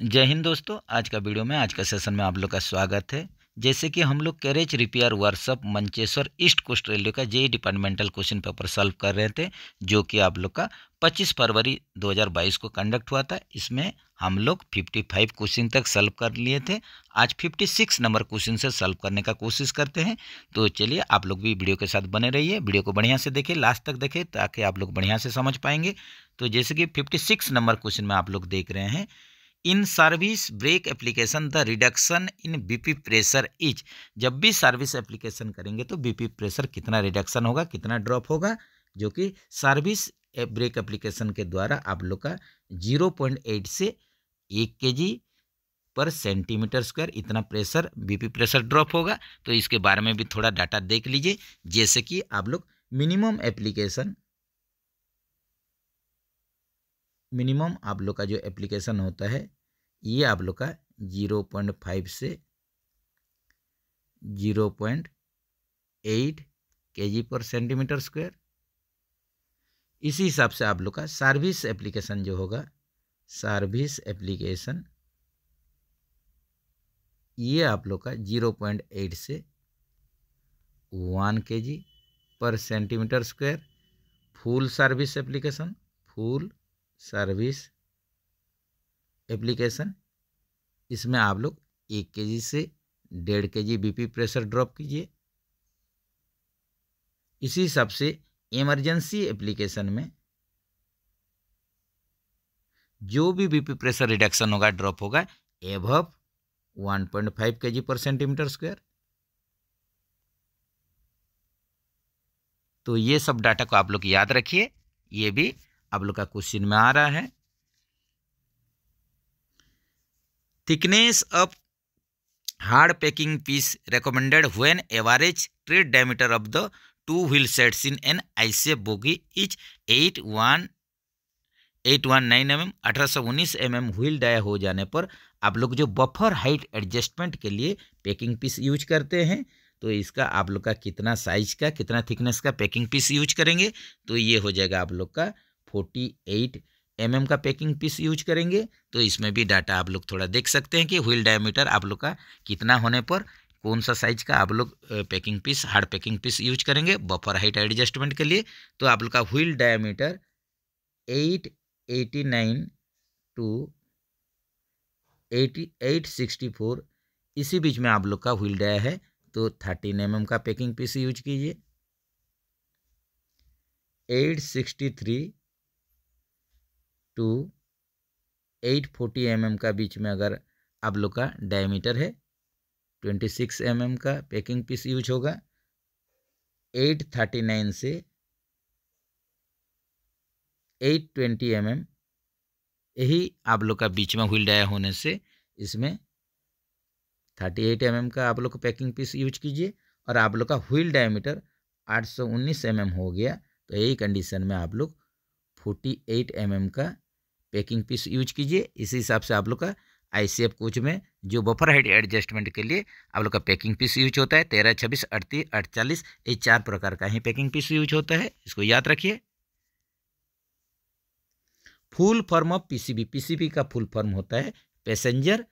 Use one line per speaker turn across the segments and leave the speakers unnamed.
जय हिंद दोस्तों आज का वीडियो में आज का सेशन में आप लोग का स्वागत है जैसे कि हम लोग carriage repair workshop Mancheswar east coast railway का JE departmental question paper solve कर रहे थे जो कि आप लोग का 25 फरवरी 2022 को कंडक्ट हुआ था इसमें हम लोग 55 क्वेश्चन तक सॉल्व कर लिए थे आज 56 नंबर क्वेश्चन से सॉल्व करने का कोशिश करते हैं तो चलिए आप लोग भी वीडियो के साथ बने रहिए वीडियो को बढ़िया से देखें लास्ट तक देखें ताकि आप लोग बढ़िया से समझ पाएंगे तो जैसे कि 56 नंबर क्वेश्चन में आप लोग देख रहे हैं in service brake application the reduction in BP pressure is जब भी सर्विस एप्लीकेशन करेंगे तो बीपी प्रेशर कितना रिडक्शन होगा कितना ड्रॉप होगा जो कि सर्विस ब्रेक एप्लीकेशन के द्वारा आप लोग का जीरो पॉइंट एट से एक के जी पर सेंटीमीटर स्क्वायर इतना प्रेशर बीपी प्रेशर ड्रॉप होगा तो इसके बारे में भी थोड़ा डाटा देख लीजिए जैसे कि आप लोग मिनिमम एप्लीकेशन मिनिमम आप लोग का जो एप्लीकेशन होता है ये आप लोग का जीरो पॉइंट फाइव से zero point eight K G पर सेंटीमीटर स्क्वायर इसी हिसाब से आप लोग का सर्विस एप्लीकेशन जो होगा सर्विस एप्लीकेशन ये आप लोग का जीरो पॉइंट एट से वन के जी पर centimetre square full service application full service application इसमें आप लोग एक के जी से डेढ़ के जी बी प्रेशर ड्रॉप कीजिए इसी हिसाब से इमरजेंसी एप्लीकेशन में जो भी बीपी प्रेशर रिडक्शन होगा ड्रॉप होगा above one point five K G पर सेंटीमीटर स्क्वायर तो ये सब डाटा को आप लोग याद रखिए ये भी आप लोग का क्वेश्चन में आ रहा है thickness of hard packing piece recommended when average tread diameter of the two wheel sets in an IC bogie is eight one eight one nine M M अठारह सौ उन्नीस एम एम व्हील डाया हो जाने पर आप लोग जो buffer height adjustment के लिए पैकिंग पीस यूज करते हैं तो इसका आप लोग का कितना साइज का कितना थिकनेस का पैकिंग पीस यूज करेंगे तो ये हो जाएगा आप लोग का फोर्टी एट एम का पैकिंग पीस यूज करेंगे तो इसमें भी डाटा आप लोग थोड़ा देख सकते हैं कि व्हील डायमीटर आप लोग का कितना होने पर कौन सा साइज का आप लोग packing piece hard packing piece use करेंगे बफर हाइट एडजस्टमेंट के लिए तो आप लोग का wheel diameter eight eighty nine to eighty eight sixty four इसी बीच में आप लोग का व्हील डाया है तो थर्टीन एम का पैकिंग पीस यूज कीजिए eight sixty three to eight forty M का बीच में अगर आप लोग का डायमीटर है ट्वेंटी सिक्स एम का पैकिंग पीस यूज होगा एट थर्टी नाइन से एट ट्वेंटी एम यही आप लोग का बीच में व्हील डाया होने से इसमें थर्टी एट एम का आप लोग का पैकिंग पीस यूज कीजिए और आप लोग का व्हील डायमीटर आठ सौ उन्नीस एम हो गया तो यही कंडीशन में आप लोग फोर्टी एट एम का पैकिंग पीस यूज कीजिए इसी हिसाब से आप लोग का आई सी कोच में जो बफर हाइट एडजस्टमेंट के लिए आप लोग का पैकिंग पीस यूज होता है तेरह छब्बीस अड़तीस अड़चालीस ये चार प्रकार का ही पैकिंग पीस यूज होता है इसको याद रखिए full form of PCB PCB का फुल फॉर्म होता है पैसेंजर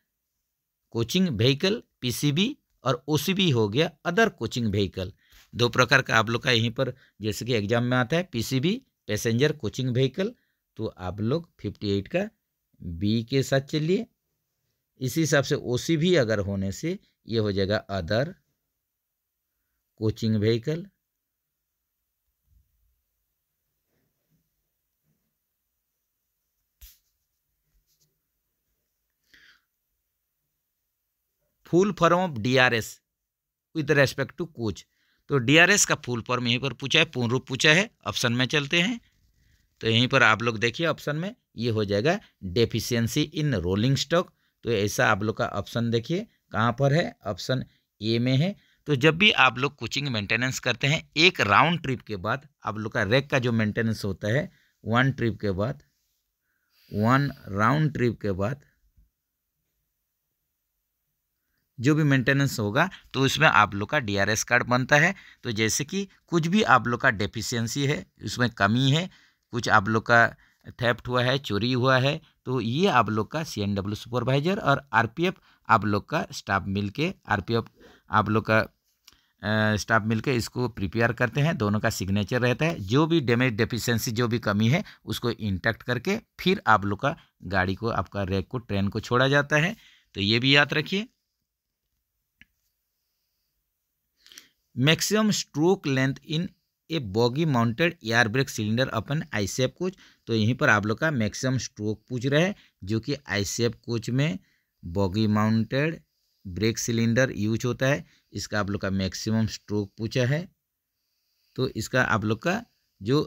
कोचिंग व्हीकल पीसीबी और ओसीबी हो गया अदर कोचिंग व्हीकल दो प्रकार का आप लोग का यहीं पर जैसे कि एग्जाम में आता है पीसीबी पैसेंजर कोचिंग व्हीकल तो आप लोग फिफ्टी एट का बी के साथ चलिए इसी हिसाब से ओ सी भी अगर होने से ये हो जाएगा other coaching vehicle full form of DRS with respect to coach तो डीआरएस का फुल फॉर्म यहीं पर पूछा है पूर्ण रूप पूछा है ऑप्शन में चलते हैं तो यहीं पर आप लोग देखिए ऑप्शन में ये हो जाएगा डेफिशिएंसी इन रोलिंग स्टॉक तो ऐसा आप लोग का ऑप्शन देखिए कहाँ पर है ऑप्शन ए में है तो जब भी आप लोग कोचिंग मेंटेनेंस करते हैं एक राउंड ट्रिप के बाद आप लोग का रैक का जो मेंटेनेंस होता है वन ट्रिप के बाद वन राउंड ट्रिप के बाद जो भी मेंटेनेंस होगा तो उसमें आप लोग का डीआरएस कार्ड बनता है तो जैसे कि कुछ भी आप लोग का डेफिशिएंसी है उसमें कमी है कुछ आप लोग का थेप्ट हुआ है चोरी हुआ है तो ये आप लोग का सी एन डब्ल्यू सुपरवाइजर और आर पी एफ आप लोग का स्टाफ मिल के आर पी एफ आप लोग का स्टाफ मिलकर इसको प्रिपेयर करते हैं दोनों का सिग्नेचर रहता है जो भी डैमेज डेफिशिएंसी जो भी कमी है उसको इंटैक्ट करके फिर आप लोग का गाड़ी को आपका रैक को ट्रेन को छोड़ा जाता है तो ये भी याद रखिए maximum stroke length in a bogie mounted air brake cylinder upon I coach तो यहीं पर आप लोग का मैक्सिमम स्ट्रोक पूछ रहे हैं जो कि आई कोच में bogie mounted brake cylinder use होता है इसका आप लोग का मैक्सिमम स्ट्रोक पूछा है तो इसका आप लोग का जो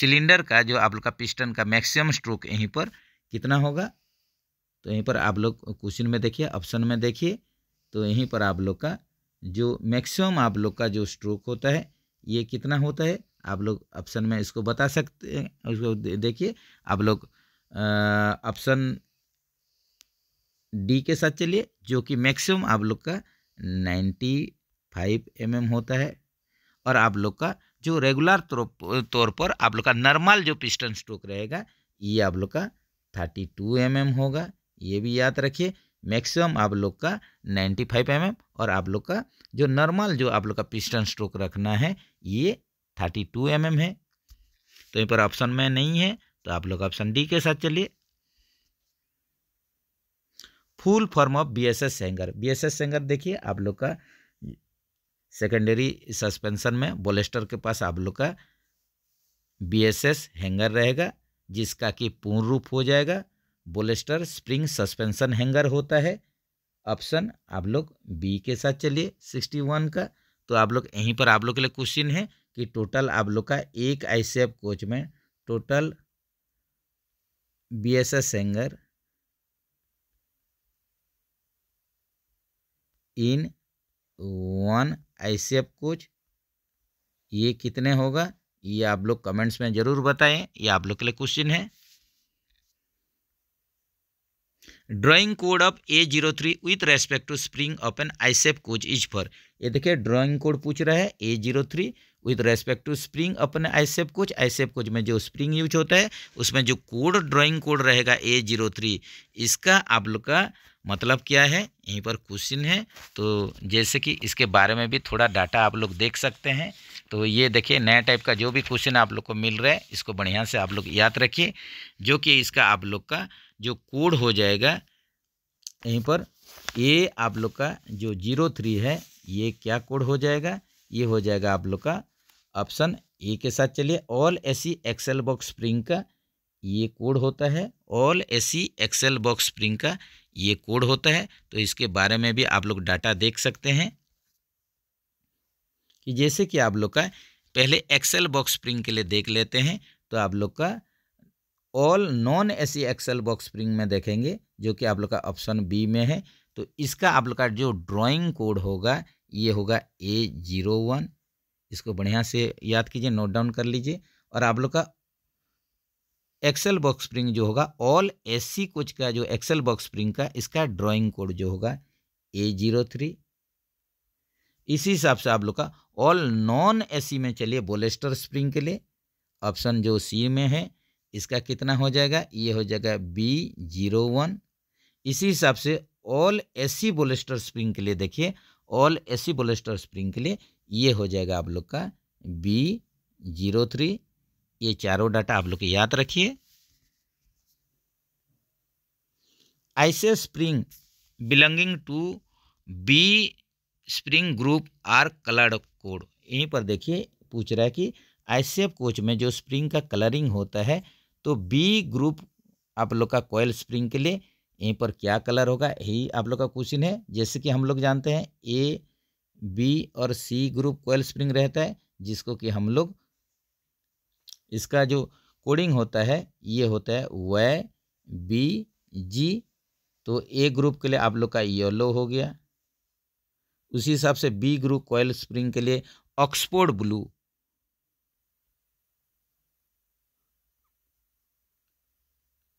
सिलेंडर का जो आप लोग का पिस्टन का मैक्सिमम स्ट्रोक यहीं पर कितना होगा तो यहीं पर आप लोग क्वेश्चन में देखिए ऑप्शन में देखिए तो यहीं पर आप लोग का जो मैक्सिमम आप लोग का जो स्ट्रोक होता है ये कितना होता है आप लोग ऑप्शन में इसको बता सकते हैं उसको देखिए आप लोग ऑप्शन डी के साथ चलिए जो कि मैक्सिमम आप लोग का नाइन्टी फाइव एम एम होता है और आप लोग का जो रेगुलर तौर पर आप लोग का नॉर्मल जो पिस्टन स्ट्रोक रहेगा ये आप लोग का थर्टी टू एम एम होगा ये भी याद रखिए मैक्सिमम आप लोग का 95 फाइव mm और आप लोग का जो नॉर्मल जो आप लोग का पिस्टन स्ट्रोक रखना है ये 32 टू mm है तो यहीं पर ऑप्शन में नहीं है तो आप लोग ऑप्शन डी के साथ चलिए full form of B S S hanger B S S hanger देखिए आप लोग का सेकेंडरी सस्पेंशन में बोलेस्टर के पास आप लोग का बी एस एस हैंगर रहेगा जिसका कि पूर्ण रूप हो जाएगा बोलेस्टर स्प्रिंग सस्पेंशन हैंगर होता है ऑप्शन आप लोग बी के साथ चलिए सिक्सटी वन का तो आप लोग यहीं पर आप लोग के लिए क्वेश्चन है कि टोटल आप लोग का एक आई कोच में total B S S hanger in one I coach ये कितने होगा ये आप लोग कमेंट्स में ज़रूर बताएं ये आप लोग के लिए क्वेश्चन है drawing code of A zero three with respect to spring of an ICF coach is for ये देखिए ड्राइंग कोड पूछ रहा है A zero three with respect to spring upon ICF coach ICF coach में जो spring use होता है उसमें जो कोड ड्राइंग कोड रहेगा ए जीरो थ्री इसका आप लोग का मतलब क्या है यहीं पर क्वेश्चन है तो जैसे कि इसके बारे में भी थोड़ा डाटा आप लोग देख सकते हैं तो ये देखिए नया टाइप का जो भी क्वेश्चन आप लोग को मिल रहा है इसको बढ़िया से आप लोग याद रखिए जो कि इसका आप लोग का जो कोड हो जाएगा यहीं पर ए आप लोग का जो जीरो थ्री है ये क्या कोड हो जाएगा ये हो जाएगा आप लोग का ऑप्शन ए के साथ चलिए all AC axle box spring का ये कोड होता है all AC axle box spring का ये कोड होता है तो इसके बारे में भी आप लोग डाटा देख सकते हैं कि जैसे कि आप लोग का पहले एक्सेल बॉक्स स्प्रिंग के लिए देख लेते हैं तो आप लोग का all non A C axle box spring में देखेंगे जो कि आप लोग का ऑप्शन बी में है तो इसका आप लोग का जो ड्राइंग कोड होगा ये होगा ए जीरो वन इसको बढ़िया से याद कीजिए नोट डाउन कर लीजिए और आप लोग का एक्सेल बॉक्स स्प्रिंग जो होगा ऑल ए सी कोच का जो एक्सेल बॉक्स स्प्रिंग का इसका ड्राइंग कोड जो होगा ए जीरो थ्री इसी हिसाब से आप लोग का ऑल नॉन ए सी में चलिए बोलेस्टर स्प्रिंग के लिए ऑप्शन जो सी में है इसका कितना हो जाएगा ये हो जाएगा बी जीरो वन इसी हिसाब से ऑल एसी बोलेस्टर स्प्रिंग के लिए देखिए ऑल एसी बोलेस्टर स्प्रिंग के लिए ये हो जाएगा आप लोग का बी जीरो थ्री ये चारों डाटा आप लोग याद रखिए ऐसे spring belonging to B spring group are coloured code यहीं पर देखिए पूछ रहा है कि आईसीएफ कोच में जो स्प्रिंग का कलरिंग होता है तो बी ग्रुप आप लोग का कोयल स्प्रिंग के लिए यहीं पर क्या कलर होगा यही आप लोग का क्वेश्चन है जैसे कि हम लोग जानते हैं ए बी और सी ग्रुप कोयल स्प्रिंग रहता है जिसको कि हम लोग इसका जो कोडिंग होता है ये होता है वै बी जी तो ए ग्रुप के लिए आप लोग का येलो हो गया उसी हिसाब से बी ग्रुप कोयल स्प्रिंग के लिए ऑक्सफोर्ड ब्लू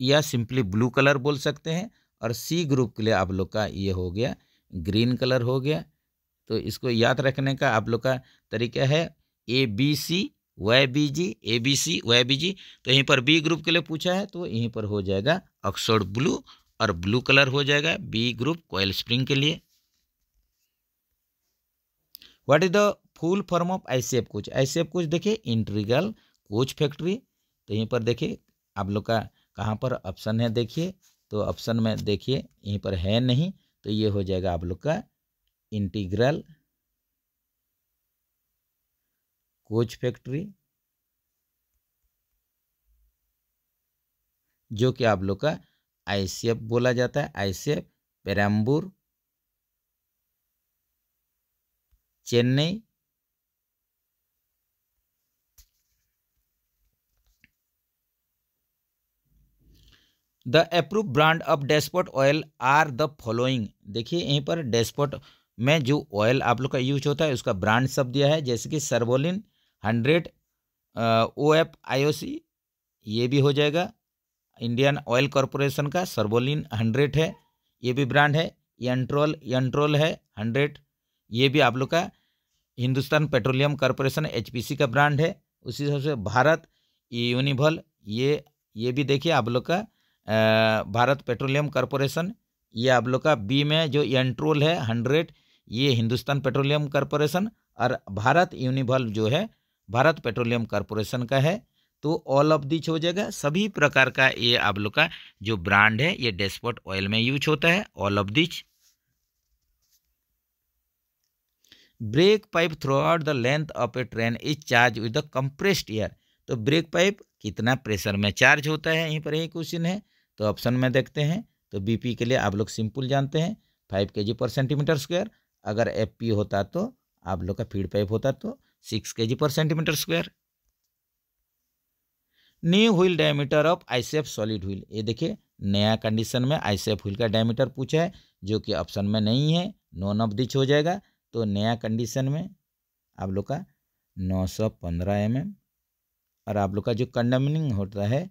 या सिंपली ब्लू कलर बोल सकते हैं और सी ग्रुप के लिए आप लोग का ये हो गया ग्रीन कलर हो गया तो इसको याद रखने का आप लोग का तरीका है A B C Y B G A B C Y B G तो यहीं पर बी ग्रुप के लिए पूछा है तो यहीं पर हो जाएगा ऑक्सफोर्ड ब्लू और ब्लू कलर हो जाएगा बी ग्रुप कोयल स्प्रिंग के लिए what is the full form of I C F coach I C F coach देखिए इंट्रीगल कोच फैक्ट्री तो यहीं पर देखिए आप लोग का कहाँ पर ऑप्शन है देखिए तो ऑप्शन में देखिए यहीं पर है नहीं तो ये हो जाएगा आप लोग का इंटीग्रल कोच फैक्ट्री जो कि आप लोग का आईसीएफ बोला जाता है ICF Perambur Chennai the approve brand of dashpot oil are the following देखिए यहीं पर डेस्पोट में जो ऑयल आप लोग का यूज होता है उसका ब्रांड सब दिया है जैसे कि सर्वोलिन हंड्रेड ओ एफ आई ओ सी ये भी हो जाएगा इंडियन ऑयल कॉरपोरेशन का सर्वोलिन हंड्रेड है ये भी ब्रांड है यंट्रोल यंट्रोल है हंड्रेड ये भी आप लोग का Hindustan petroleum corporation H P C का ब्रांड है उसी हिसाब से भारत यूनिभल ये ये भी देखिए आप लोग का भारत पेट्रोलियम कॉरपोरेशन ये आप लोग का बी में जो एंट्रोल है हंड्रेड ये हिंदुस्तान पेट्रोलियम कॉरपोरेशन और भारत यूनिवल जो है भारत पेट्रोलियम कॉरपोरेशन का है तो ऑल ऑफ दिच हो जाएगा सभी प्रकार का ये आप लोग का जो ब्रांड है ये डेस्पोट ऑयल में यूज होता है all of which brake pipe throughout the length of a train is charge with the compressed air तो ब्रेक पाइप कितना प्रेशर में चार्ज होता है यहीं पर यही क्वेश्चन है तो ऑप्शन में देखते हैं तो बीपी के लिए आप लोग सिंपल जानते हैं फाइव के जी पर सेंटीमीटर स्क्वायर अगर एफ पी होता तो आप लोग का फीड पाइप होता तो सिक्स के जी पर centimetre square new wheel diameter of ICF solid wheel ये देखिए नया कंडीशन में आईसीएफ व्हील का डायमीटर पूछा है जो कि ऑप्शन में नहीं है नॉन ऑफ दिच हो जाएगा तो नया कंडीशन में आप लोग का नौ सौ पंद्रह एम एम और आप लोग का जो कंडमिनिंग होता है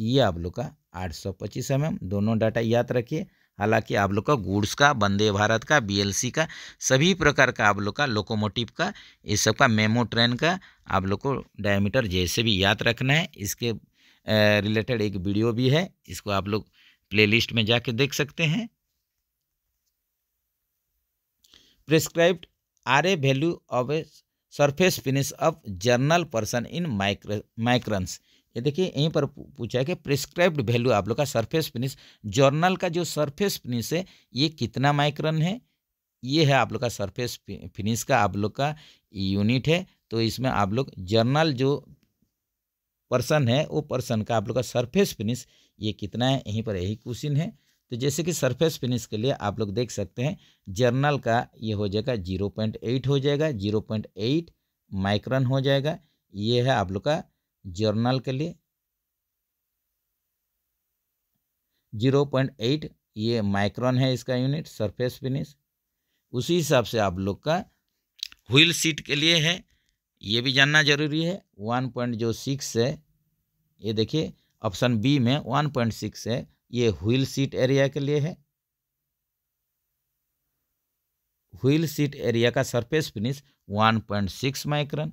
ये आप लोग का आठ सौ पच्चीस एम एम दोनों डाटा याद रखिए हालांकि आप लोग का गुड्स का वंदे भारत का बीएलसी का सभी प्रकार का आप लोग का लोकोमोटिव का इस सब का मेमो ट्रेन का आप लोग को डायमीटर जैसे भी याद रखना है इसके रिलेटेड एक वीडियो भी है इसको आप लोग प्लेलिस्ट में जाके देख सकते हैं prescribed R A value of a surface finish of journal portion in micro microns ये देखिए यहीं पर पूछा है कि प्रिस्क्राइब्ड वैल्यू आप लोग का सरफेस फिनिश जर्नल का जो सरफेस फिनिश है ये कितना माइक्रन है ये है आप लोग का सरफेस फिनिश का आप लोग का यूनिट है तो इसमें आप लोग जर्नल जो पर्सन है वो पर्सन का आप लोग का सरफेस फिनिश ये कितना है यहीं पर यही क्वेश्चन है तो जैसे कि सरफेस फिनिश के लिए आप लोग देख सकते हैं जर्नल का ये हो जाएगा जीरो पॉइंट एट हो जाएगा जीरो पॉइंट एट माइक्रन हो जाएगा ये है आप लोग का जर्नल के लिए जीरो पॉइंट एट ये माइक्रॉन है इसका यूनिट सरफेस फिनिश उसी हिसाब से आप लोग का व्हील सीट के लिए है ये भी जानना जरूरी है वन पॉइंट जो सिक्स है ये देखिए ऑप्शन बी में वन पॉइंट सिक्स है ये व्हील सीट एरिया के लिए है व्हील सीट एरिया का surface finish one point six micron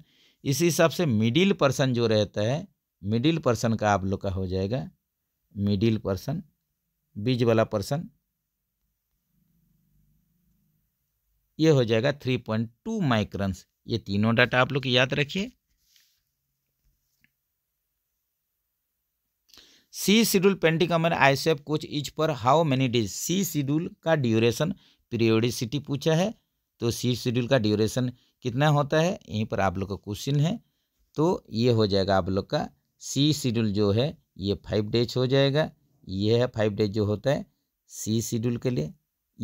इसी हिसाब से मिडिल पर्सन जो रहता है मिडिल पर्सन का आप लोग का हो जाएगा मिडिल पर्सन बीज वाला पर्सन ये हो जाएगा थ्री पॉइंट टू माइक्रंस ये तीनों डाटा आप लोग याद रखिए सी शेड्यूल पेंटिंग हमारे आई सेफ कोच इच पर how many days C schedule का ड्यूरेशन पीरियोडिसिटी पूछा है तो सी शेड्यूल का ड्यूरेशन कितना होता है यहीं पर आप लोग का क्वेश्चन है तो ये हो जाएगा आप लोग का सी शेड्यूल जो है ये फाइव डेज हो जाएगा ये है फाइव डेज जो होता है सी शेड्यूल के लिए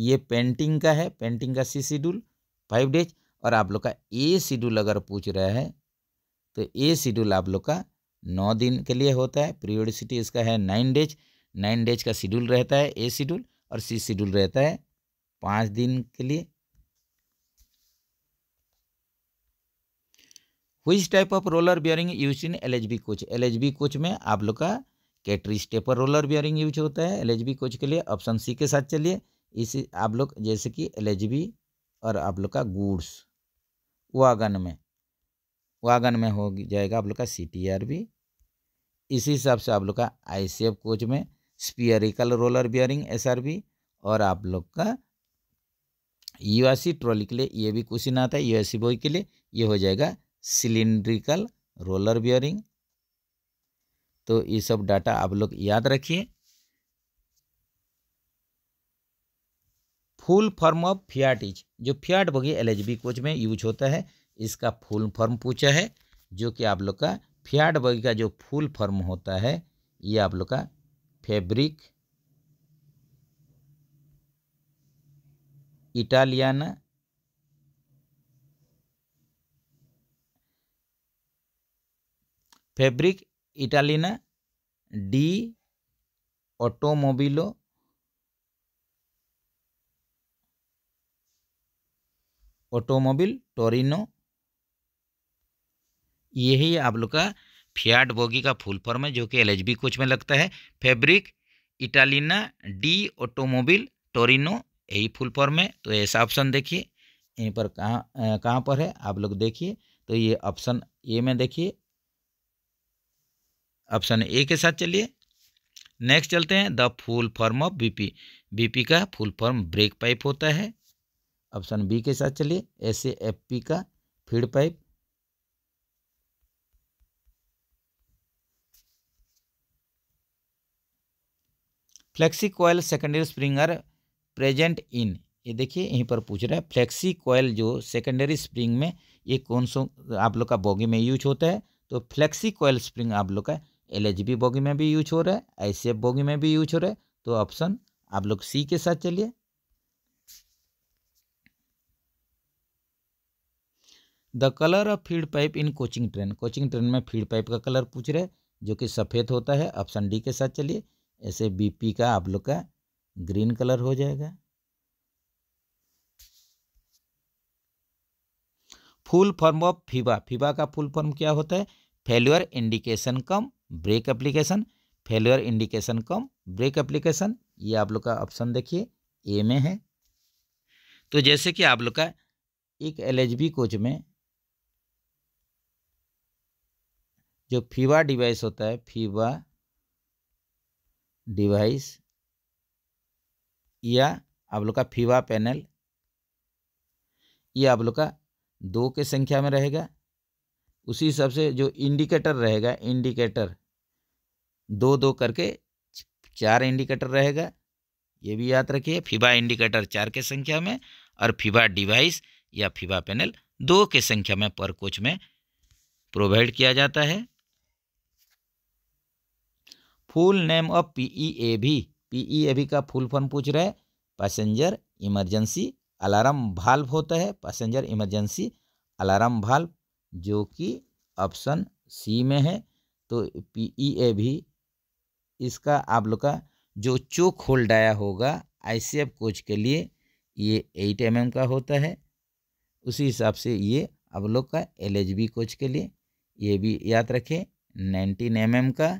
ये पेंटिंग का है पेंटिंग का सी शेड्यूल फाइव डेज और आप लोग का ए शेड्यूल अगर पूछ रहा है तो ए शेड्यूल आप लोग का नौ दिन के लिए होता है प्रियोडिसिटी इसका है नाइन डेज नाइन डेज का शेड्यूल रहता है ए शेड्यूल और सी शेड्यूल रहता है पाँच दिन के लिए which type of roller bearing use in L H B coach L H B coach में आप लोग का cartridge tapered roller bearing use होता है एल एच बी कोच के लिए ऑप्शन सी के साथ चलिए इस आप लोग जैसे कि एल एच बी और आप लोग का गुड्स वागन में वागन में हो जाएगा आप लोग का सी टी आर बी इसी हिसाब से आप लोग का आई सी एफ कोच में spherical roller bearing S R B और आप लोग का यूएससी ट्रॉली के लिए ये भी क्वेश्चन आता है यूएससी बॉय के लिए ये हो जाएगा सिलिंड्रिकल रोलर बियरिंग तो ये सब डाटा आप लोग याद रखिए full form of FIAT is जो फियाट बगी बी कोच में यूज होता है इसका फुल फॉर्म पूछा है जो कि आप लोग का फियाट बगी का जो फुल फॉर्म होता है ये आप लोग का Fabbrica Italiana Fabbrica Italiana di Automobili Automobili Torino यही आप लोग का फियाट बोगी का फुल फॉर्म है जो कि एलएचबी कोच में लगता है Fabbrica Italiana di Automobili Torino यही फुल फॉर्म है तो ऐसा ऑप्शन देखिए यहीं पर कहाँ कहाँ पर है आप लोग देखिए तो ये ऑप्शन ए में देखिए ऑप्शन ए के साथ चलिए नेक्स्ट चलते हैं the full form of BP BP का फुल फॉर्म ब्रेक पाइप होता है ऑप्शन बी के साथ चलिए एस एफ पी का feed pipe flexi coil secondary spring are present in ये देखिए यहीं पर पूछ रहा है फ्लेक्सी कोयल जो सेकेंडरी स्प्रिंग में ये कौन सो आप लोग का बॉगी में यूज होता है तो फ्लेक्सी कोयल स्प्रिंग आप लोग का एल एच बी बोगी में भी यूज हो रहा है आई सी एफ बोगी में भी यूज हो रहा है तो ऑप्शन आप लोग सी के साथ चलिए the colour of feed pipe in coaching train coaching train में फीड पाइप का कलर पूछ रहे जो कि सफ़ेद होता है ऑप्शन डी के साथ चलिए ऐसे बीपी का आप लोग का ग्रीन कलर हो जाएगा full form of FIBA FIBA का फुल फॉर्म क्या होता है failure indication cum brake application failure indication cum brake application ये आप लोग का ऑप्शन देखिए ए में है तो जैसे कि आप लोग का एक एल कोच में जो फीवा डिवाइस होता है फीवा डिवाइस या आप लोग का फीवा पैनल ये आप लोग का दो के संख्या में रहेगा उसी हिसाब से जो इंडिकेटर रहेगा इंडिकेटर दो दो करके चार इंडिकेटर रहेगा ये भी याद रखिए फिबा इंडिकेटर चार के संख्या में और फिबा डिवाइस या फिबा पैनल दो के संख्या में पर कोच में प्रोवाइड किया जाता है full name of P E A भी पीई ए भी का फुल फॉर्म पूछ रहे पैसेंजर इमरजेंसी अलार्म भाल्व होता है पैसेंजर इमरजेंसी अलार्म भाल्व जो कि ऑप्शन सी में है तो पीई ए भी इसका आप लोग का जो चोक होल डाया होगा आईसीएफ कोच के लिए ये एट एम mm का होता है उसी हिसाब से ये आप लोग का एल कोच के लिए ये भी याद रखें नाइनटीन एम mm का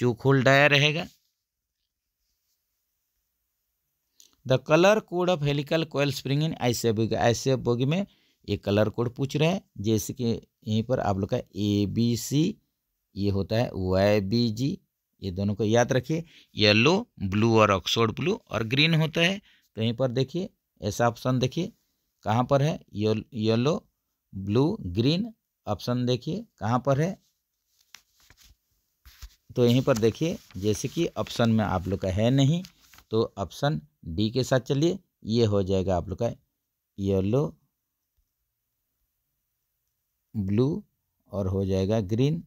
चोक होल डाया रहेगा the colour code of helical coil spring in I C F bogie में ये कलर कोड पूछ रहे हैं जैसे कि यहीं पर आप लोग का ए बी सी ये होता है वाई बी जी ये दोनों को याद रखिए येलो ब्लू और ऑक्सोड ब्लू और ग्रीन होता है तो यहीं पर देखिए ऐसा ऑप्शन देखिए कहाँ पर है येलो ब्लू ग्रीन ऑप्शन देखिए कहाँ पर है तो यहीं पर देखिए जैसे कि ऑप्शन में आप लोग का है नहीं तो ऑप्शन डी के साथ चलिए ये हो जाएगा आप लोग का येलो ब्लू और हो जाएगा green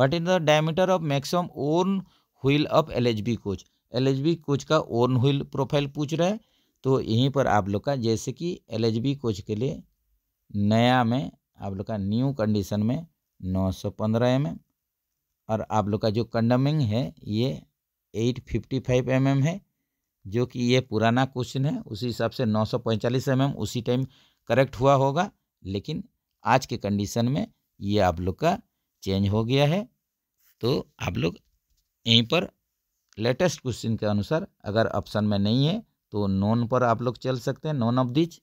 what is the diameter of maximum worn wheel of L H B coach L H B coach का ओर्न व्हील प्रोफाइल पूछ रहा है तो यहीं पर आप लोग का जैसे कि एल एच बी कोच के लिए नया में आप लोग का न्यू कंडीशन में नौ सौ पंद्रह एम एम और आप लोग का जो कंडमिंग है ये eight fifty five M M है जो कि ये पुराना क्वेश्चन है उसी हिसाब से नौ सौ पैंतालीस एम एम उसी टाइम करेक्ट हुआ होगा लेकिन आज के कंडीशन में ये आप लोग का चेंज हो गया है तो आप लोग यहीं पर लेटेस्ट क्वेश्चन के अनुसार अगर ऑप्शन में नहीं है तो नॉन पर आप लोग चल सकते हैं none of which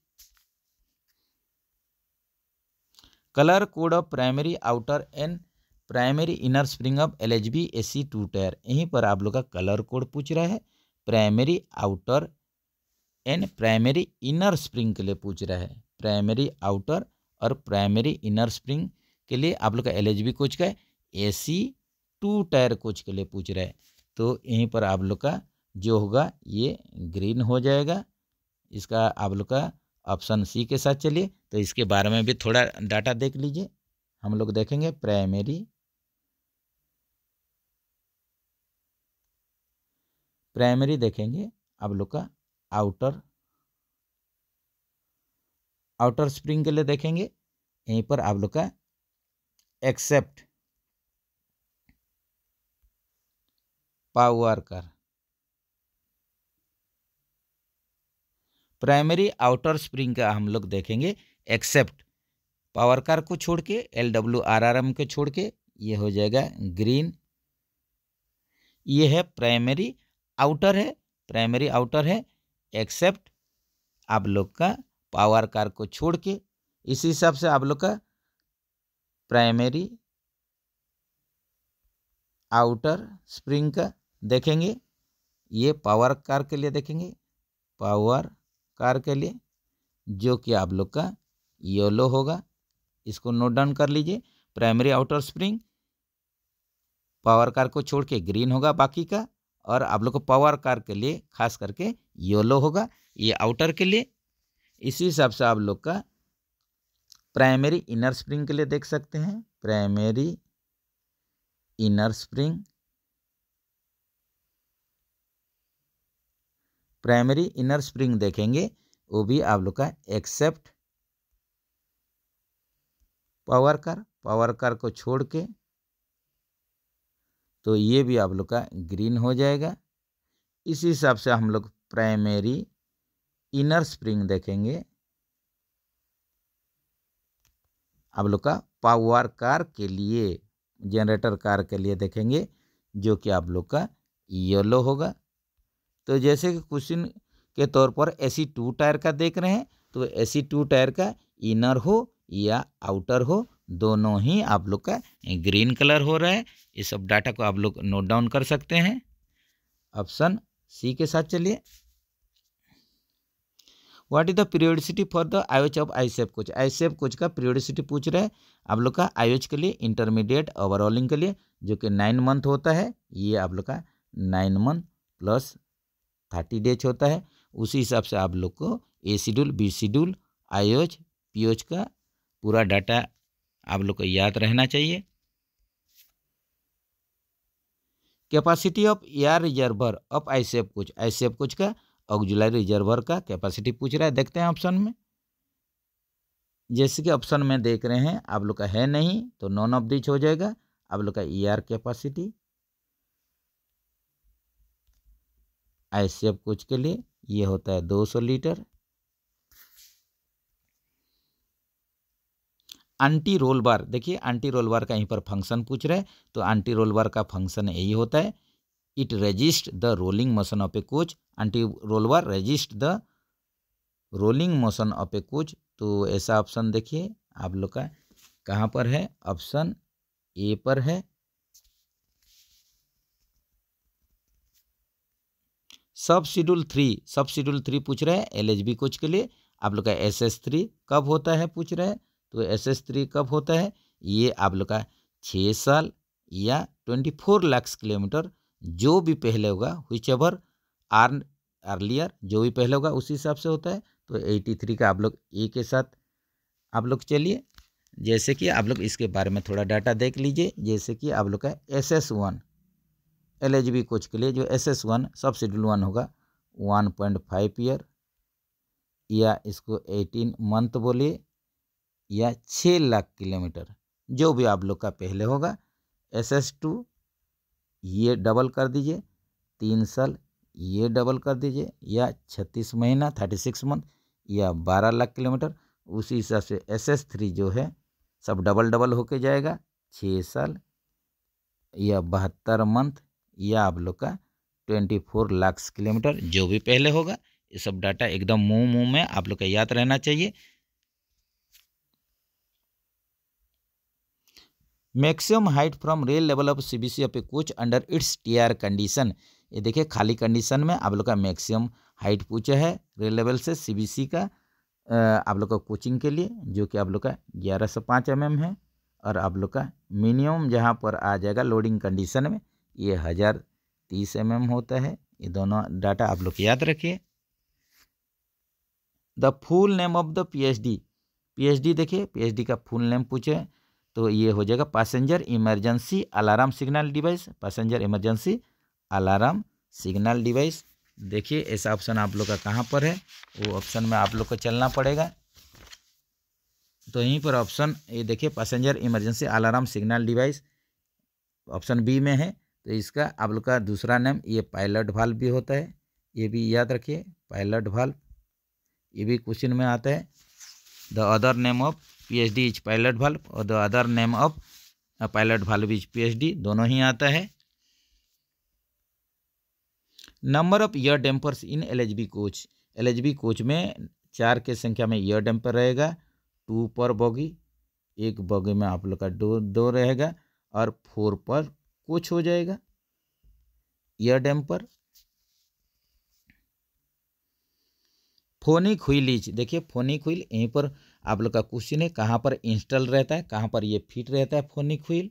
colour code of primary outer and primary inner spring of L H B A C two tier यहीं पर आप लोग का कलर कोड पूछ रहा है primary outer and primary inner spring के लिए पूछ रहा है प्राइमरी आउटर और प्राइमरी इनर स्प्रिंग के लिए आप लोग का एल एच बी कोच का A C two tier coach के लिए पूछ रहा है तो यहीं पर आप लोग का जो होगा ये ग्रीन हो जाएगा इसका आप लोग का ऑप्शन सी के साथ चलिए तो इसके बारे में भी थोड़ा डाटा देख लीजिए हम लोग देखेंगे प्राइमरी प्राइमरी देखेंगे आप लोग का आउटर आउटर स्प्रिंग के लिए देखेंगे यहीं पर आप लोग का except power car primary outer spring का हम लोग देखेंगे एक्सेप्ट पावरकर को छोड़ के L W R R M को छोड़ के ये हो जाएगा ग्रीन ये है प्राइमरी आउटर है प्राइमरी आउटर है एक्सेप्ट आप लोग का पावर कार को छोड़ के इसी हिसाब से आप लोग का प्राइमरी आउटर स्प्रिंग का देखेंगे ये पावर कार के लिए देखेंगे पावर कार के लिए जो कि आप लोग का येलो होगा इसको नोट डाउन कर लीजिए primary outer spring power car को छोड़ के ग्रीन होगा बाकी का और आप लोग को पावर कार के लिए खास करके येलो होगा ये आउटर के लिए इसी हिसाब से आप लोग का प्राइमरी इनर स्प्रिंग के लिए देख सकते हैं primary inner spring primary inner spring देखेंगे वो भी आप लोग का except power car power car को छोड़ के तो ये भी आप लोग का ग्रीन हो जाएगा इसी हिसाब से हम लोग प्राइमरी इनर स्प्रिंग देखेंगे आप लोग का पावर कार के लिए जनरेटर कार के लिए देखेंगे जो कि आप लोग का येलो होगा तो जैसे कि क्वेश्चन के तौर पर एसी टू टायर का देख रहे हैं तो एसी टू टायर का इनर हो या आउटर हो दोनों ही आप लोग का ग्रीन कलर हो रहा है ये सब डाटा को आप लोग नोट डाउन कर सकते हैं ऑप्शन सी के साथ चलिए what is the periodicity for the IOH of I coach I coach का पीरियोडिसिटी पूछ रहे हैं आप लोग का आयोच के लिए इंटरमीडिएट ओवरऑलिंग के लिए जो कि नाइन मंथ होता है ये आप लोग का nine month plus thirty days होता है उसी हिसाब से आप लोग को A schedule B schedule IOH POH का पूरा डाटा आप लोग को याद रहना चाहिए capacity of air reservoir of I C F कुछ आई सी एफ कुछ का ऑक्जुलरी रिजर्वर का कैपेसिटी पूछ रहा है देखते हैं ऑप्शन में जैसे कि ऑप्शन में देख रहे हैं आप लोग का है नहीं तो नॉन ऑफ दिच हो जाएगा आप लोग का ई आर कैपेसिटी ऐसे अब कुछ के लिए ये होता है 200 लीटर आंटी रोल बार देखिए आंटी रोल बार का यहीं पर फंक्शन पूछ रहे तो आंटी रोल बार का फंक्शन यही होता है it resist the rolling motion of a coach anti roll bar resist the rolling motion of a coach तो ऐसा ऑप्शन देखिए आप लोग का कहाँ पर है ऑप्शन ए पर है sub schedule three sub schedule three पूछ रहे हैं एल एच बी कोच के लिए आप लोग का एस एस थ्री कब होता है पूछ रहे हैं तो एस एस थ्री कब होता है ये आप लोग का छः साल या ट्वेंटी फोर लैक्स किलोमीटर जो भी पहले होगा विच एवर आर्न अर्लियर जो भी पहले होगा उसी हिसाब से होता है तो एटी थ्री का आप लोग ए के साथ आप लोग चलिए जैसे कि आप लोग इसके बारे में थोड़ा डाटा देख लीजिए जैसे कि आप लोग का S S one L H B coach के लिए जो S S one sub schedule one होगा वन पॉइंट फाइव ईयर या इसको एटीन मंथ बोलिए या छः लाख किलोमीटर जो भी आप लोग का पहले होगा एस एस टू ये डबल कर दीजिए तीन साल ये डबल कर दीजिए या छत्तीस महीना थर्टी सिक्स मंथ या बारह लाख किलोमीटर उसी हिसाब से एस एस थ्री जो है सब डबल डबल होके जाएगा छः साल या बहत्तर मंथ यह आप लोग का ट्वेंटी फोर लाख किलोमीटर जो भी पहले होगा ये सब डाटा एकदम मुंह मुंह में आप लोग का याद रहना चाहिए maximum height from rail level of C B C of a coach under its T R condition ये देखिए खाली कंडीशन में आप लोग का मैक्सिमम हाइट पूछा है रेल लेवल से सी बी सी का आप लोग का कोचिंग के लिए जो कि आप लोग का ग्यारह सौ पाँच एम एम है और आप लोग का मिनिमम जहाँ पर आ जाएगा लोडिंग कंडीशन में ये हज़ार तीस एम mm होता है ये दोनों डाटा आप लोग याद रखिए the full name of the PhD PhD देखिए पीएचडी का फुल नेम पूछे तो ये हो जाएगा passenger emergency alarm signal device passenger emergency alarm signal device देखिए ऐसा ऑप्शन आप लोग का कहाँ पर है वो ऑप्शन में आप लोग को चलना पड़ेगा तो यहीं पर ऑप्शन ये देखिए passenger emergency alarm signal device option B में है तो इसका लोग का दूसरा नाम ये पायलट भाल्व भी होता है ये भी याद रखिए पायलट भाल्व ये भी क्वेश्चन में आता है the other name of P H D is pilot valve और the other name of pilot valve is P H D दोनों ही आता है number of yaw dampers in L H B coach L H B coach में चार के संख्या में ईयर डैम्पर रहेगा टू पर बॉगी एक बॉगी में आप लोग का दो दो रहेगा और फोर पर कुछ हो जाएगा ईयर डैम्पर फोनिक हुईलीज देखिए फोनिक हुईल यहीं पर आप लोग का क्वेश्चन है कहाँ पर इंस्टॉल रहता है कहाँ पर ये फिट रहता है फोनिक हुईल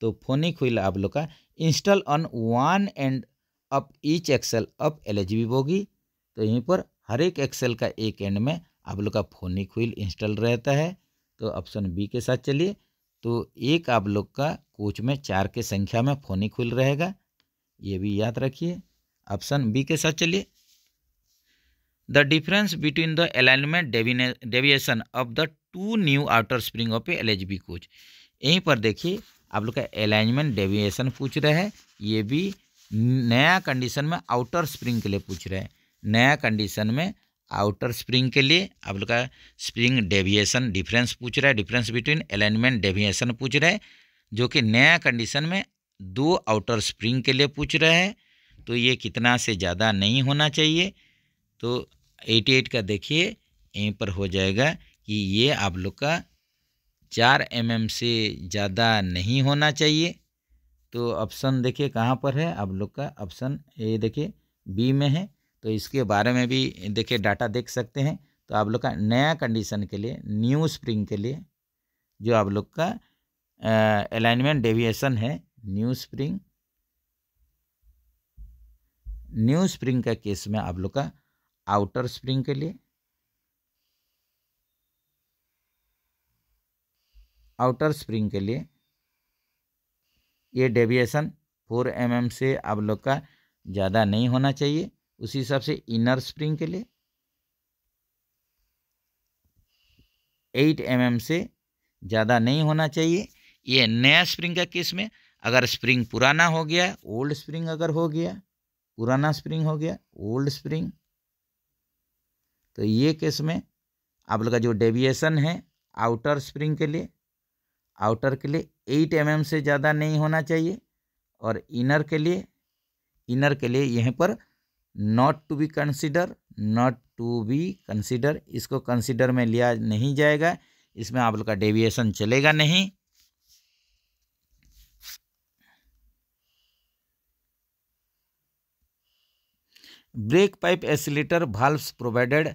तो फोनिक हुईल आप लोग का install on one end of each axle of eligible होगी तो यहीं पर हर एक एक्सेल का एक एंड में आप लोग का फोनिक हुईल इंस्टॉल रहता है तो ऑप्शन बी के साथ चलिए तो एक आप लोग का कोच में चार के संख्या में फोनिकुल रहेगा ये भी याद रखिए ऑप्शन बी के साथ चलिए the difference between the alignment deviation of the two new outer spring of L H B coach यहीं पर देखिए आप लोग का अलाइनमेंट डेविएशन पूछ रहे हैं ये भी नया कंडीशन में आउटर स्प्रिंग के लिए पूछ रहे हैं नया कंडीशन में आउटर स्प्रिंग के लिए आप लोग का स्प्रिंग डेविएशन डिफरेंस पूछ रहा है डिफरेंस बिटवीन अलाइनमेंट डेविएशन पूछ रहा है जो कि नया कंडीशन में दो आउटर स्प्रिंग के लिए पूछ रहा है तो ये कितना से ज़्यादा नहीं होना चाहिए तो 88 का देखिए यहीं पर हो जाएगा कि ये आप लोग का चार एम mm से ज़्यादा नहीं होना चाहिए तो ऑप्शन देखिए कहाँ पर है आप लोग का ऑप्शन ए देखिए बी में है तो इसके बारे में भी देखिए डाटा देख सकते हैं तो आप लोग का नया कंडीशन के लिए न्यू स्प्रिंग के लिए जो आप लोग का अलाइनमेंट डेविएशन है न्यू स्प्रिंग न्यू स्प्रिंग का केस में आप लोग का आउटर स्प्रिंग के लिए आउटर स्प्रिंग के लिए ये डेविएशन फोर एम mm से आप लोग का ज़्यादा नहीं होना चाहिए उसी हिसाब से इनर स्प्रिंग के लिए एट एम mm से ज़्यादा नहीं होना चाहिए ये नया स्प्रिंग का केस में अगर स्प्रिंग पुराना हो गया ओल्ड स्प्रिंग अगर हो गया पुराना स्प्रिंग हो गया ओल्ड स्प्रिंग तो ये केस में आप लोग का जो डेविएशन है आउटर स्प्रिंग के लिए आउटर के लिए एट एम mm से ज़्यादा नहीं होना चाहिए और इनर के लिए इनर के लिए यहीं पर not to be consider not to be consider इसको कंसिडर में लिया नहीं जाएगा इसमें आप लोग का डेविएशन चलेगा नहीं brake pipe accelerator valves provided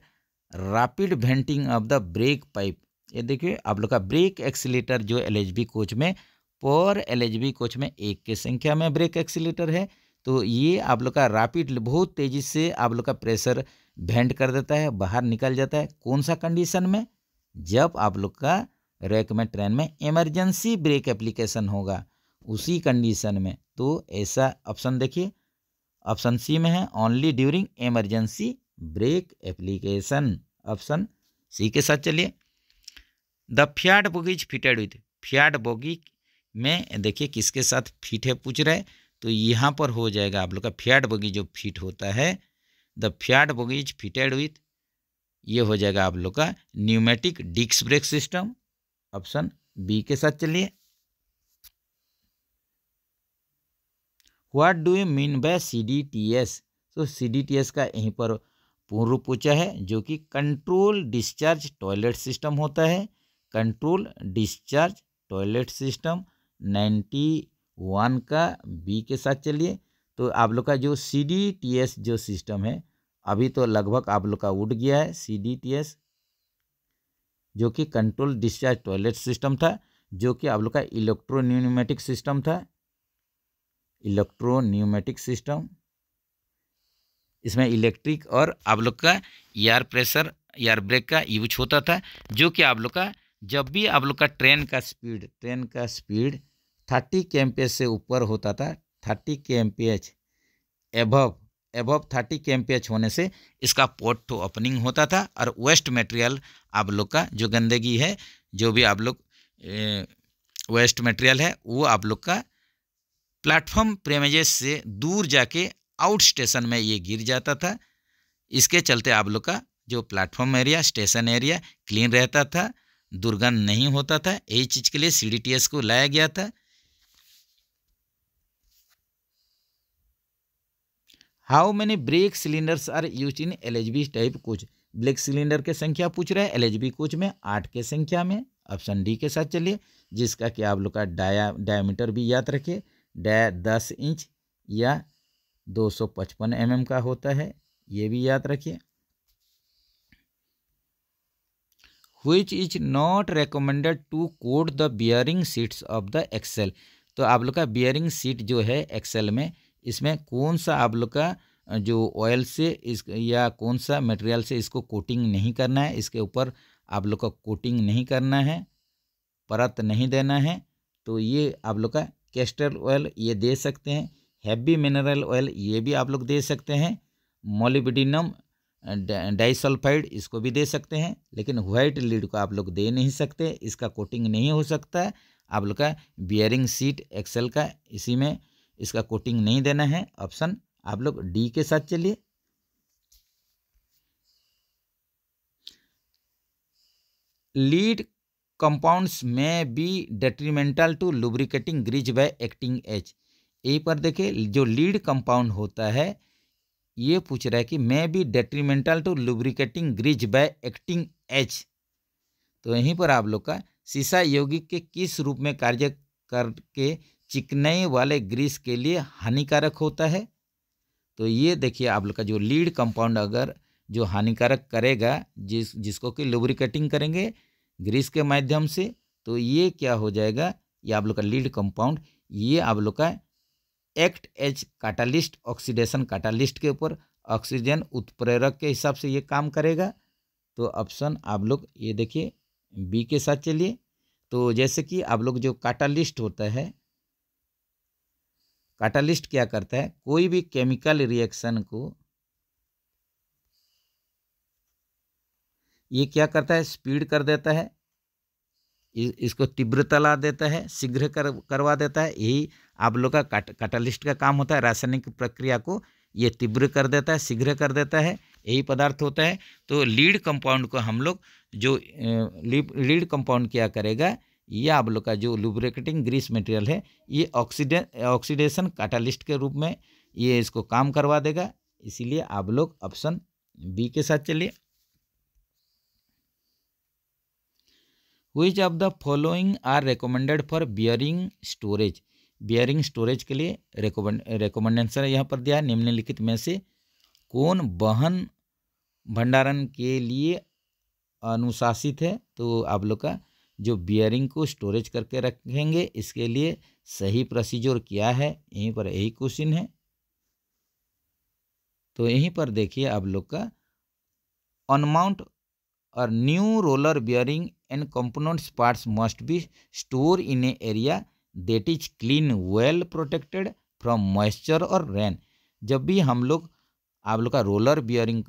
rapid venting of the brake pipe ये देखिए आप लोग का ब्रेक एक्सीटर जो एल कोच में पर एल कोच में एक के संख्या में ब्रेक एक्सीटर है तो ये आप लोग का रैपिड बहुत तेज़ी से आप लोग का प्रेशर भेंट कर देता है बाहर निकल जाता है कौन सा कंडीशन में जब आप लोग का रैक में ट्रेन में इमरजेंसी ब्रेक एप्लीकेशन होगा उसी कंडीशन में तो ऐसा ऑप्शन देखिए ऑप्शन सी में है only during emergency brake application option C के साथ चलिए the FIAT bogie is fitted with FIAT bogie में देखिए किसके साथ फिट है पूछ रहे तो यहाँ पर हो जाएगा आप लोग का फ्याट बगी जो फिट होता है the FIAT bogie is fitted with ये हो जाएगा आप लोग का न्यूमेटिक डिक्स ब्रेक सिस्टम ऑप्शन बी के साथ चलिए what do you mean by C D T S तो सी डी टी एस का यहीं पर पूर्ण रूप पूछा है जो कि कंट्रोल डिस्चार्ज टॉयलेट सिस्टम होता है control discharge toilet system ninety one का बी के साथ चलिए तो आप लोग का जो सी डी टी एस जो सिस्टम है अभी तो लगभग आप लोग का उठ गया है सी डी टी एस जो कि कंट्रोल डिस्चार्ज टॉयलेट सिस्टम था जो कि आप लोग का इलेक्ट्रोन्यूमेटिक सिस्टम था इलेक्ट्रोन्यूमेटिक सिस्टम इसमें इलेक्ट्रिक और आप लोग का एयर प्रेशर एयर ब्रेक का यूज होता था जो कि आप लोग का जब भी आप लोग का ट्रेन का स्पीड ट्रेन का स्पीड थर्टी के एम से ऊपर होता था thirty K M P H above above thirty K M होने से इसका पोर्ट टू ओपनिंग होता था और वेस्ट मटेरियल आप लोग का जो गंदगी है जो भी आप लोग वेस्ट मटेरियल है वो आप लोग का प्लेटफॉर्म प्रेमेजेस से दूर जाके आउट स्टेशन में ये गिर जाता था इसके चलते आप लोग का जो platform area station area clean रहता था दुर्गंध नहीं होता था यही चीज़ के लिए सी को लाया गया था how many brake cylinders are use in L type coach brake cylinder के संख्या पूछ रहे हैं एल एच कोच में आठ के संख्या में ऑप्शन डी के साथ चलिए जिसका कि आप लोग का डाया डायमीटर भी याद रखिए डाया दस इंच या दो सौ पचपन एम एम का होता है ये भी याद रखिए which is not recommended to coat the bearing seats of the axle तो आप लोग का बियरिंग सीट जो है एक्सेल में इसमें कौन सा आप लोग का जो ऑयल से इस या कौन सा मटेरियल से इसको कोटिंग नहीं करना है इसके ऊपर आप लोग का कोटिंग नहीं करना है परत नहीं देना है तो ये आप लोग का कैस्टर ऑयल ये दे सकते हैं हैवी मिनरल ऑयल ये भी आप लोग दे सकते हैं मोलिबिडिनम डाइसल्फाइड इसको भी दे सकते हैं लेकिन वाइट लीड को आप लोग दे नहीं सकते इसका कोटिंग नहीं हो सकता आप लोग का बियरिंग सीट एक्सेल का इसी में इसका कोटिंग नहीं देना है ऑप्शन आप लोग डी के साथ चलिए lead compounds may be detrimental to lubricating grease by acting as a पर देखे जो लीड कंपाउंड होता है ये पूछ रहा है कि may be detrimental to lubricating grease by acting as तो यहीं पर आप लोग का सीसा यौगिक के किस रूप में कार्य करके चिकनाई वाले ग्रीस के लिए हानिकारक होता है तो ये देखिए आप लोग का जो लीड कंपाउंड अगर जो हानिकारक करेगा जिस जिसको कि लुब्रिकेटिंग करेंगे ग्रीस के माध्यम से तो ये क्या हो जाएगा ये आप लोग का लीड कंपाउंड ये आप लोग का act as catalyst oxidation catalyst के ऊपर ऑक्सीजन उत्प्रेरक के हिसाब से ये काम करेगा तो ऑप्शन आप लोग ये देखिए बी के साथ चलिए तो जैसे कि आप लोग जो काटालिस्ट होता है काटालिस्ट क्या करता है कोई भी केमिकल रिएक्शन को ये क्या करता है स्पीड कर देता है इसको तीव्रता ला देता है शीघ्र कर करवा देता है यही आप लोग का कैटलिस्ट काटालिस्ट का काम होता है रासायनिक प्रक्रिया को ये तीव्र कर देता है शीघ्र कर देता है यही पदार्थ होता है तो लीड कंपाउंड को हम लोग जो लीड कंपाउंड क्या करेगा ये आप लोग का जो लुब्रिकेटिंग ग्रीस मटेरियल है ये ऑक्सीडे ऑक्सीडेशन काटालिस्ट के रूप में ये इसको काम करवा देगा इसीलिए आप लोग ऑप्शन बी के साथ चलिए which of the following are recommended for bearing storage bearing storage के लिए रिकमेंडेशन यहाँ पर दिया है निम्नलिखित में से कौन बहन भंडारण के लिए अनुशासित है तो आप लोग का जो बियरिंग को स्टोरेज करके रखेंगे इसके लिए सही प्रोसीजर क्या है यहीं पर यही क्वेश्चन है तो यहीं पर देखिए आप लोग का अनमाउंट और new roller bearing and components parts must be store in a area that is clean well protected from moisture और रेन जब भी हम लोग आप लोग का रोलर बियरिंग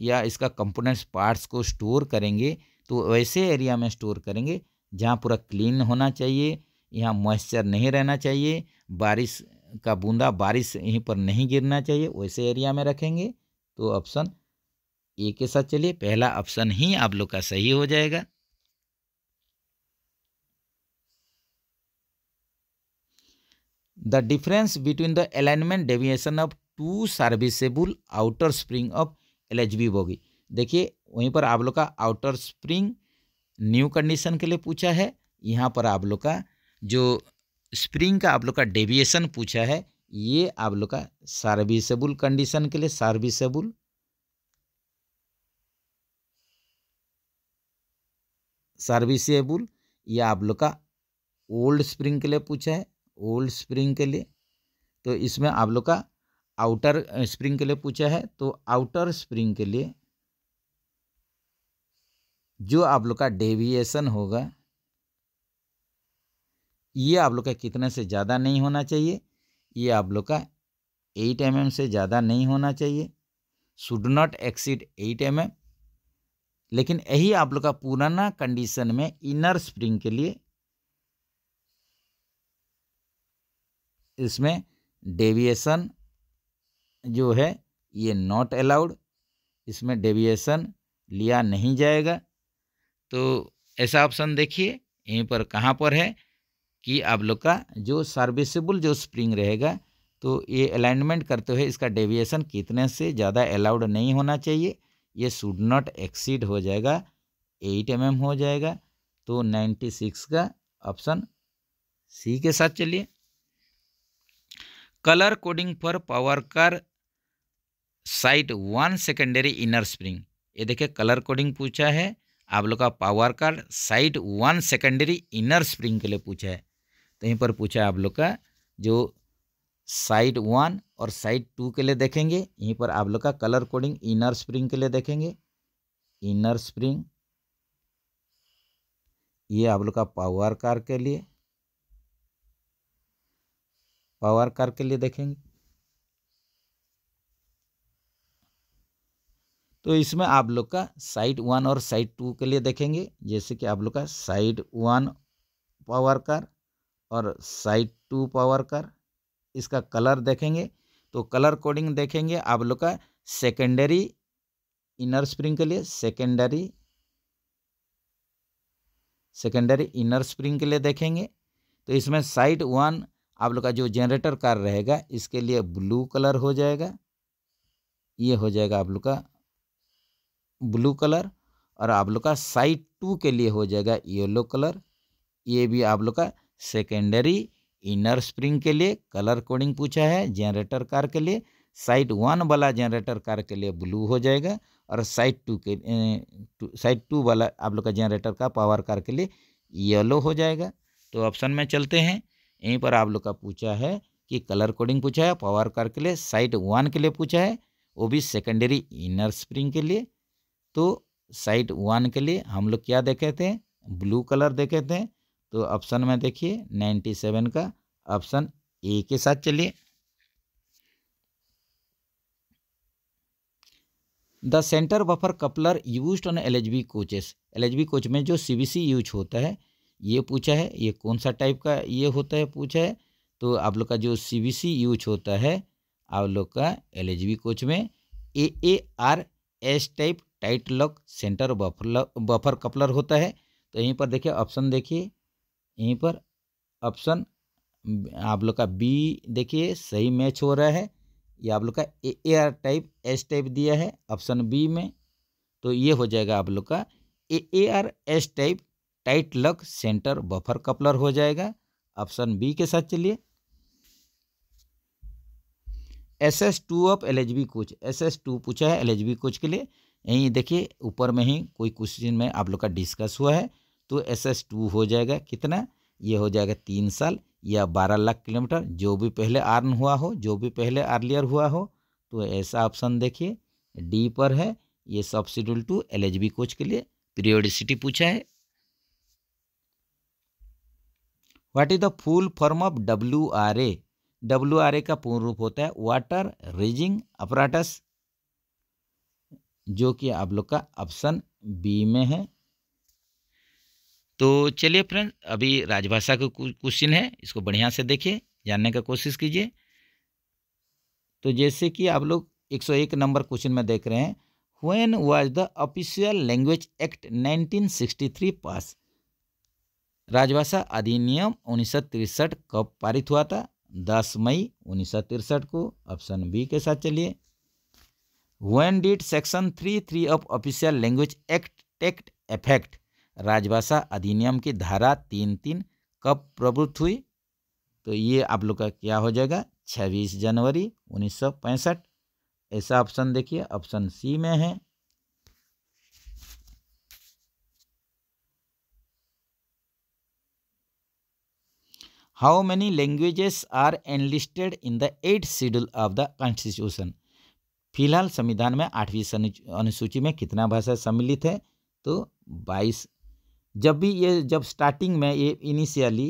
या इसका कंपोनेंट्स पार्ट्स को स्टोर करेंगे तो वैसे एरिया में स्टोर करेंगे जहाँ पूरा क्लीन होना चाहिए यहाँ मॉइस्चर नहीं रहना चाहिए बारिश का बूंदा बारिश यहीं पर नहीं गिरना चाहिए वैसे एरिया में रखेंगे तो ऑप्शन ए के साथ चलिए पहला ऑप्शन ही आप लोग का सही हो जाएगा the difference between the alignment deviation of two serviceable outer spring of L H B bogie देखिए वहीं पर आप लोग का आउटर स्प्रिंग न्यू कंडीशन के लिए पूछा है यहाँ पर आप लोग का जो स्प्रिंग का आप लोग का डेविएशन पूछा है ये आप लोग का सर्विसेबल कंडीशन के लिए सर्विसेबल सर्विसेबल ये आप लोग का ओल्ड स्प्रिंग के लिए पूछा है ओल्ड स्प्रिंग के लिए तो इसमें आप लोग का आउटर स्प्रिंग के लिए पूछा है तो आउटर स्प्रिंग के लिए जो आप लोग का डेविएशन होगा ये आप लोग का कितने से ज़्यादा नहीं होना चाहिए ये आप लोग का एट एम mm से ज़्यादा नहीं होना चाहिए should not exceed eight M mm. लेकिन यही आप लोग का पुराना कंडीशन में इनर स्प्रिंग के लिए इसमें डेविएशन जो है ये नॉट अलाउड इसमें डेविएशन लिया नहीं जाएगा तो ऐसा ऑप्शन देखिए यहीं पर कहाँ पर है कि आप लोग का जो सर्विसेबल जो स्प्रिंग रहेगा तो ये अलाइनमेंट करते हुए इसका डेविएशन कितने से ज़्यादा अलाउड नहीं होना चाहिए ये शुड नॉट एक्सीड हो जाएगा एट एम mm हो जाएगा तो नाइन्टी सिक्स का ऑप्शन सी के साथ चलिए colour coding for power car side one secondary inner spring ये देखिए कलर कोडिंग पूछा है आप लोग का power car side one secondary inner spring के लिए पूछा है तो यहीं पर पूछा है आप लोग का जो साइड वन और साइड टू के लिए देखेंगे यहीं पर आप लोग का कलर कोडिंग इनर स्प्रिंग के लिए देखेंगे इनर स्प्रिंग ये आप लोग का पावर कार के लिए पावर कार के लिए देखेंगे तो इसमें आप लोग का साइड वन और साइड टू के लिए देखेंगे जैसे कि आप लोग का साइड वन पावर कर और साइड टू पावर कर इसका कलर देखेंगे तो कलर कोडिंग देखेंगे आप लोग का सेकेंडरी इनर स्प्रिंग के लिए सेकेंडरी सेकेंडरी इनर स्प्रिंग के लिए देखेंगे तो इसमें साइड वन आप लोग का जो जनरेटर कार रहेगा इसके लिए ब्लू कलर हो जाएगा ये हो जाएगा आप लोग का ब्लू कलर और आप लोग का साइड टू के लिए हो जाएगा येलो कलर ये भी आप लोग का सेकेंडरी इनर स्प्रिंग के लिए कलर कोडिंग पूछा है जनरेटर कार के लिए साइड वन वाला जनरेटर कार के लिए ब्लू हो जाएगा और साइड टू के साइड टू वाला आप लोग का जनरेटर का पावर कार के लिए येलो हो जाएगा तो ऑप्शन में चलते हैं यहीं पर आप लोग का पूछा है कि कलर कोडिंग पूछा है पावर कार के लिए साइड वन के लिए पूछा है वो भी सेकेंडरी इनर स्प्रिंग के लिए तो साइड वन के लिए हम लोग क्या देखे थे ब्लू कलर देखे थे तो ऑप्शन में देखिए नाइन्टी सेवन का ऑप्शन ए के साथ चलिए the centre buffer coupler use on L H B coaches L H B coach में जो सी बी सी यूज होता है ये पूछा है ये कौन सा टाइप का ये होता है पूछा है तो आप लोग का जो सी बी सी यूज होता है आप लोग का एल एच बी कोच में A A R S type tight lock centre buffer buffer coupler होता है तो यहीं पर देखिए ऑप्शन देखिए यहीं पर ऑप्शन आप लोग का बी देखिए सही मैच हो रहा है ये आप लोग का एयर टाइप एस टाइप दिया है ऑप्शन बी में तो ये हो जाएगा आप लोग का A R S type tight lock centre buffer coupler हो जाएगा ऑप्शन बी के साथ चलिए S S two of L H B coach S S two पूछा है एल एच बी कोच के लिए यहीं देखिए ऊपर में ही कोई क्वेश्चन में आप लोग का डिस्कस हुआ है तो एस एस टू हो जाएगा कितना ये हो जाएगा तीन साल या बारह लाख किलोमीटर जो भी पहले आर्न हुआ हो जो भी पहले अर्लियर हुआ हो तो ऐसा ऑप्शन देखिए डी पर है ये सब schedule two L H B coach के लिए पीरियोडिसिटी पूछा है what is the full form of W R A W R A का पूर्ण रूप होता है वाटर रेजिंग अपराटस जो कि आप लोग का ऑप्शन बी में है तो चलिए फ्रेंड अभी राजभाषा का क्वेश्चन है इसको बढ़िया से देखिए जानने का कोशिश कीजिए तो जैसे कि आप लोग 101 नंबर क्वेश्चन में देख रहे हैं when was the official language act 1963 pass राजभाषा अधिनियम उन्नीस कब पारित हुआ था 10 मई उन्नीस को ऑप्शन बी के साथ चलिए did section three three of official language act take effect राजभाषा अधिनियम की धारा तीन तीन कब प्रवृत्त हुई तो ये आप लोग का क्या हो जाएगा छब्बीस जनवरी उन्नीस ऐसा ऑप्शन देखिए ऑप्शन सी में है how many languages are enlisted in the eight schedule of the constitution फिलहाल संविधान में आठवीं अनुसूची में कितना भाषा सम्मिलित है तो बाईस जब भी ये जब स्टार्टिंग में ये इनिशियली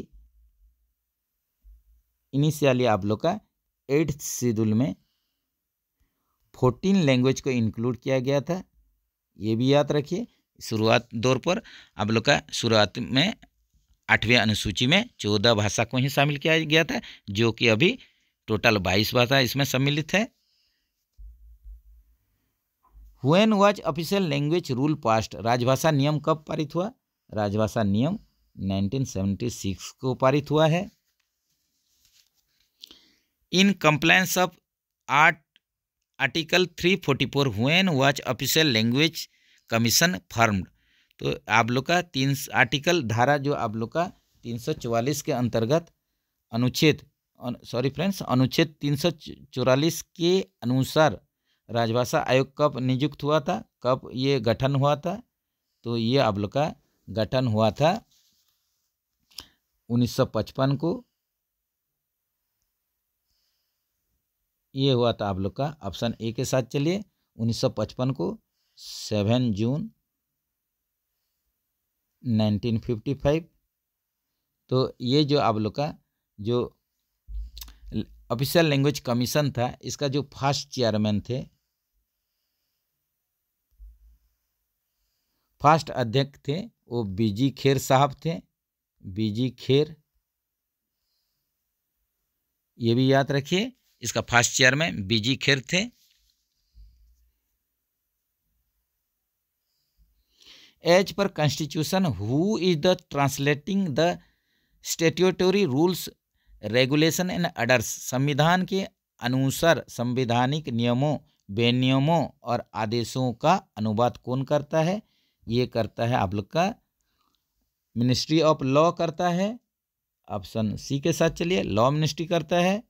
इनिशियली आप लोग का एट्थ शेड्यूल में फोर्टीन लैंग्वेज को इंक्लूड किया गया था ये भी याद रखिए शुरुआत दौर पर आप लोग का शुरुआत में आठवीं अनुसूची में चौदह भाषा को ही शामिल किया गया था जो कि अभी टोटल बाईस भाषा इसमें सम्मिलित है when was official language rule passed राजभाषा नियम कब पारित हुआ राजभाषा नियम 1976 को पारित हुआ है in compliance of art article 344 when was official language commission formed तो आप लोग का तीन आर्टिकल धारा जो आप लोग का 344 के अंतर्गत अनुच्छेद सॉरी फ्रेंड्स अनुच्छेद तीन के अनुसार राजभाषा आयोग कब नियुक्त हुआ था कब ये गठन हुआ था तो ये आप लोग का गठन हुआ था 1955 को ये हुआ था आप लोग का ऑप्शन ए के साथ चलिए 1955 को सेवन जून 1955 तो ये जो आप लोग का जो ऑफिशियल लैंग्वेज कमीशन था इसका जो फर्स्ट चेयरमैन थे फर्स्ट अध्यक्ष थे वो बीजी खेर साहब थे बीजी खेर ये भी याद रखिए इसका फर्स्ट चेयरमैन बीजी खेर थे as per constitution who is the translating the statutory rules regulation and orders संविधान के अनुसार संवैधानिक नियमों बेनियमों और आदेशों का अनुवाद कौन करता है ये करता है आप लोग का मिनिस्ट्री ऑफ लॉ करता है ऑप्शन सी के साथ चलिए लॉ मिनिस्ट्री करता है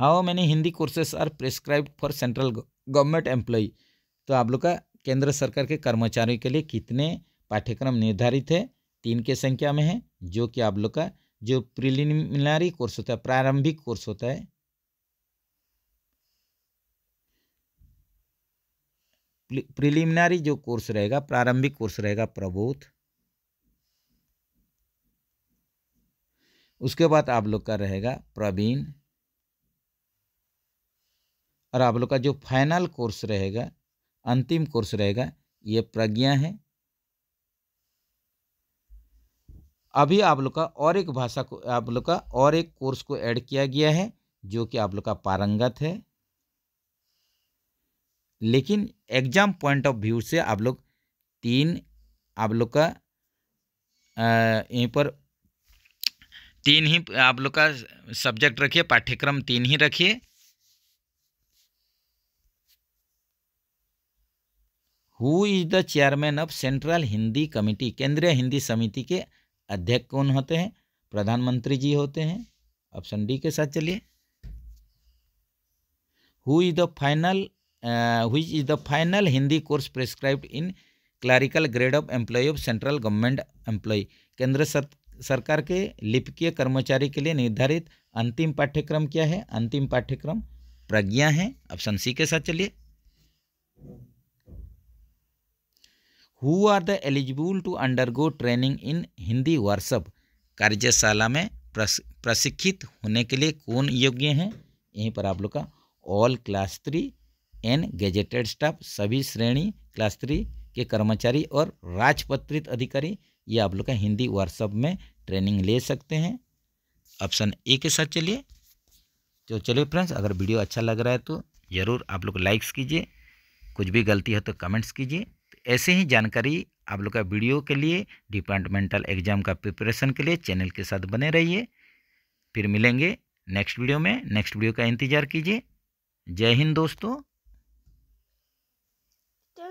how many Hindi courses are prescribe for central government employ तो आप लोग का केंद्र सरकार के कर्मचारियों के लिए कितने पाठ्यक्रम निर्धारित है तीन के संख्या में है जो कि आप लोग का जो प्रिलिमिनरी कोर्स होता है प्रारंभिक कोर्स होता है प्रिलिमिनरी जो कोर्स रहेगा प्रारंभिक कोर्स रहेगा प्रबोध उसके बाद आप लोग का रहेगा प्रवीण और आप लोग का जो फाइनल कोर्स रहेगा अंतिम कोर्स रहेगा ये प्रज्ञा है अभी आप लोग का और एक भाषा को आप लोग का और एक कोर्स को ऐड किया गया है जो कि आप लोग का पारंगत है लेकिन एग्जाम पॉइंट ऑफ व्यू से आप लोग तीन आप लोग का यहीं पर तीन ही आप लोग का सब्जेक्ट रखिए पाठ्यक्रम तीन ही रखिए who is the chairman of central Hindi committee केंद्रीय हिंदी समिति के अध्यक्ष कौन होते हैं प्रधानमंत्री जी होते हैं ऑप्शन डी के साथ चलिए who is the final Uh, which is the final Hindi course prescribed in clerical grade of employ of central government employ केंद्र सरकार के लिपकीय कर्मचारी के लिए निर्धारित अंतिम पाठ्यक्रम क्या है अंतिम पाठ्यक्रम प्रज्ञा है ऑप्शन सी के साथ चलिए who are the eligible to go training in Hindi workshop कार्यशाला में प्रशिक्षित होने के लिए कौन योग्य हैं यहीं पर आप लोग का all class three and gazetted staff सभी श्रेणी क्लास थ्री के कर्मचारी और राजपत्रित अधिकारी ये आप लोग का हिंदी व्हाट्सअप में ट्रेनिंग ले सकते हैं ऑप्शन ए के साथ चलिए तो चलिए फ्रेंड्स अगर वीडियो अच्छा लग रहा है तो ज़रूर आप लोग लाइक्स कीजिए कुछ भी गलती है तो कमेंट्स कीजिए तो ऐसे ही जानकारी आप लोग का वीडियो के लिए डिपार्टमेंटल एग्जाम का प्रिपरेशन के लिए चैनल के साथ बने रहिए फिर मिलेंगे नेक्स्ट वीडियो में नेक्स्ट वीडियो का इंतज़ार कीजिए जय हिंद दोस्तों